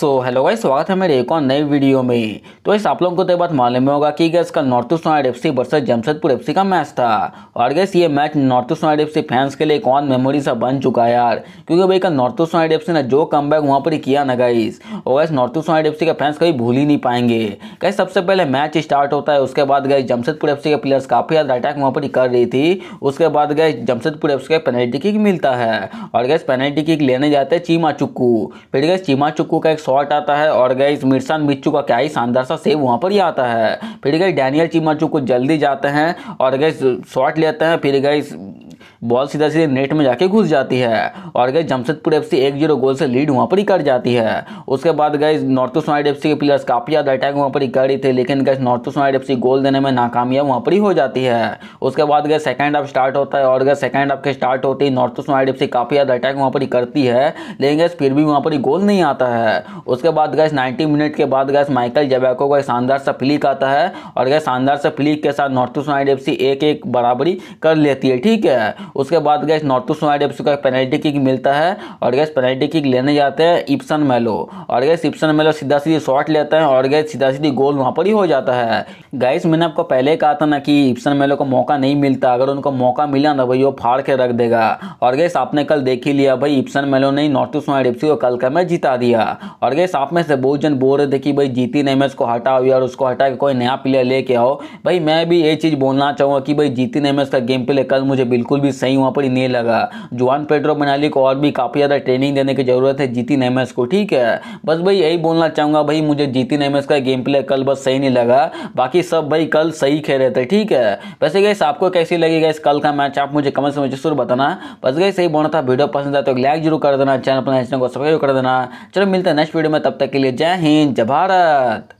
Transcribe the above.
so hello guys स्वागत है मेरे एक और नए वीडियो में तो इस आप लोगों को तो बात मालूम होगा कि गैस कल North East United F C versus Jamshedpur F का मैच था और गैस ये match North East United F fans के लिए एक और मेमोरी सा बन चुका है यार क्योंकि भाई कल नॉर्थ ईस्ट नॉइड एफ ने जो कम बैक वहाँ पर किया ना गाइस और guys North East United F का फैंस कभी भूल ही नहीं पाएंगे गैस सबसे पहले मैच स्टार्ट होता है उसके बाद गए जमशेदपुर एफ के प्लेयर्स काफ़ी ज़्यादा अटैक वहाँ पर कर रही थी उसके बाद गए जमशेदपुर एफ सी का पेनल्टी किक मिलता है और गैस पेनल्टी किक लेने जाते हैं चीमा चुक्कू फिर गए चीमा चुक्कू का एक सॉल्ट आता है और गए इस मिर्सान मिर्चू का क्या ही शानदार सा सेव वहाँ पर ही आता है फिर गई डैनियल चिमाचू कुछ जल्दी जाते हैं और गए सॉल्ट लेते हैं फिर गए बॉल सीधा सीधे नेट में जाके घुस जाती है और गई जमशेदपुर एफ सी एक जीरो गोल से लीड वहाँ पर ही कर जाती है उसके बाद गए नॉर्थ ईस्ट यूनाइटेड एफ के प्लेयर्स काफ़ी ज़्यादा अटैक वहाँ पर ही कर रही थे लेकिन गए North East United F goal देने में नाकामयाब वहाँ पर ही हो जाती है उसके बाद गए सेकेंड हाफ स्टार्ट होता है और गए सेकेंड हाफ के स्टार्ट होते ही नॉर्थ ईस्ट यूनाइटेड एफ काफ़ी ज़्यादा अटैक वहाँ पर ही करती है लेकिन गए फिर भी वहाँ पर ही गोल नहीं आता है उसके बाद गए नाइन्टी मिनट के बाद गए माइकल जबैको का शानदार सा फ्लिक आता है और गए शानदार सा फ्लिक के साथ नॉर्थ ईस्ट यूनाइटेड एफ एक एक बराबरी कर लेती है ठीक है उसके बाद गैस नॉर्थ स्माइड एफ का पेनल्टी किक मिलता है और गैस पेनल्टी किक लेने जाते हैं इप्सन मेलो और गैस इप्सन मेलो सीधा सीधी शॉट लेते हैं और गैस सीधा सीधी गोल वहाँ पर ही हो जाता है गैस मैंने आपको पहले कहा था ना कि इप्सन मेलो को मौका नहीं मिलता अगर उनको मौका मिला ना भाई वो फाड़ के रख देगा और गैस आपने कल देख ही लिया भाई इप्सन मेलो ने नॉर्थ स्माइड एफ को कल का मैच जिता दिया और गैस आप में से बहुत जन बोल रहे थे कि भाई जीती नहीं मैच को हटाओ यार उसको हटा के कोई नया प्लेयर लेके आओ भाई मैं भी ये चीज़ बोलना चाहूँगा कि भाई जीती नहीं मैच का गेम प्ले कल मुझे बिल्कुल भी सही वहाँ पर नहीं लगा जुआन पेड्रो मनाली को और भी काफ़ी ज़्यादा ट्रेनिंग देने की ज़रूरत है जीतिन एम को ठीक है बस भाई यही बोलना चाहूँगा भाई मुझे जीती एम का गेम प्ले कल बस सही नहीं लगा बाकी सब भाई कल सही खेल रहे थे ठीक है वैसे गैस आपको कैसी लगी गैस कल का मैच आप मुझे कमेंट्स में जरूर बताना बस गई सही बोलना था वीडियो पसंद आए तो लाइक जरूर कर देना चैनल पर चैनल को सब्सक्राइब कर देना चलो मिलते हैं नेक्स्ट वीडियो में तब तक के लिए जय हिंद जय भारत